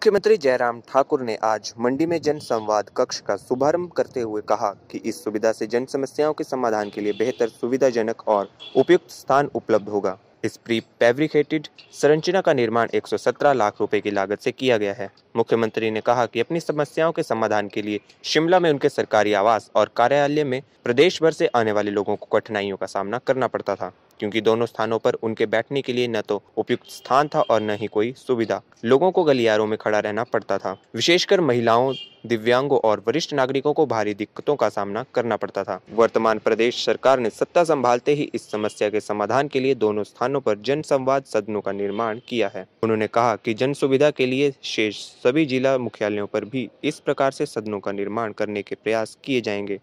मुख्यमंत्री जयराम ठाकुर ने आज मंडी में जन संवाद कक्ष का शुभारंभ करते हुए कहा कि इस सुविधा से जन समस्याओं के समाधान के लिए बेहतर सुविधाजनक और उपयुक्त स्थान उपलब्ध होगा इस प्री फैब्रिकेटेड संरचना का निर्माण 117 लाख रुपए की लागत से किया गया है मुख्यमंत्री ने कहा कि अपनी समस्याओं के समाधान के लिए शिमला में उनके सरकारी आवास और कार्यालय में प्रदेश भर से आने वाले लोगों को कठिनाइयों का सामना करना पड़ता था क्योंकि दोनों स्थानों पर उनके बैठने के लिए न तो उपयुक्त स्थान था और न ही कोई सुविधा लोगों को गलियारों में खड़ा रहना पड़ता था विशेषकर महिलाओं दिव्यांगों और वरिष्ठ नागरिकों को भारी दिक्कतों का सामना करना पड़ता था वर्तमान प्रदेश सरकार ने सत्ता संभालते ही इस समस्या के समाधान के लिए दोनों स्थानों पर जन संवाद सदनों का निर्माण किया है उन्होंने कहा की जन सुविधा के लिए शेष सभी जिला मुख्यालयों पर भी इस प्रकार से सदनों का निर्माण करने के प्रयास किए जाएंगे